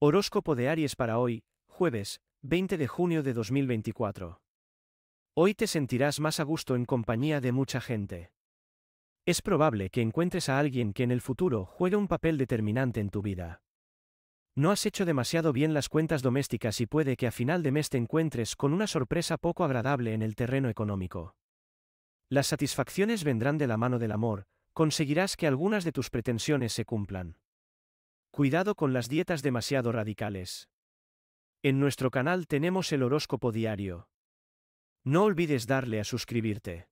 Horóscopo de Aries para hoy, jueves, 20 de junio de 2024. Hoy te sentirás más a gusto en compañía de mucha gente. Es probable que encuentres a alguien que en el futuro juegue un papel determinante en tu vida. No has hecho demasiado bien las cuentas domésticas y puede que a final de mes te encuentres con una sorpresa poco agradable en el terreno económico. Las satisfacciones vendrán de la mano del amor, conseguirás que algunas de tus pretensiones se cumplan. Cuidado con las dietas demasiado radicales. En nuestro canal tenemos el horóscopo diario. No olvides darle a suscribirte.